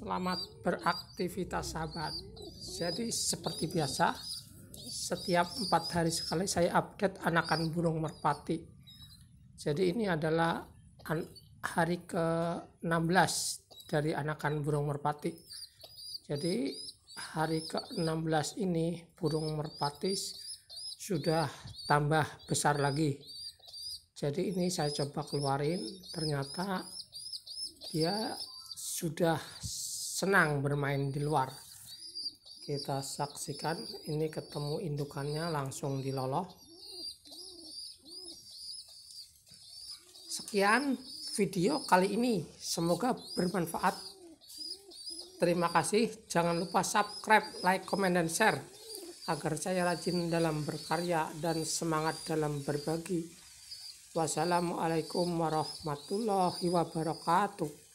Selamat beraktivitas sahabat. Jadi seperti biasa, setiap empat hari sekali saya update anakan burung merpati. Jadi ini adalah hari ke-16 dari anakan burung merpati. Jadi hari ke-16 ini burung merpati sudah tambah besar lagi. Jadi ini saya coba keluarin, ternyata dia sudah senang bermain di luar kita saksikan ini ketemu indukannya langsung diloloh sekian video kali ini semoga bermanfaat terima kasih jangan lupa subscribe like comment dan share agar saya rajin dalam berkarya dan semangat dalam berbagi Wassalamualaikum warahmatullahi wabarakatuh.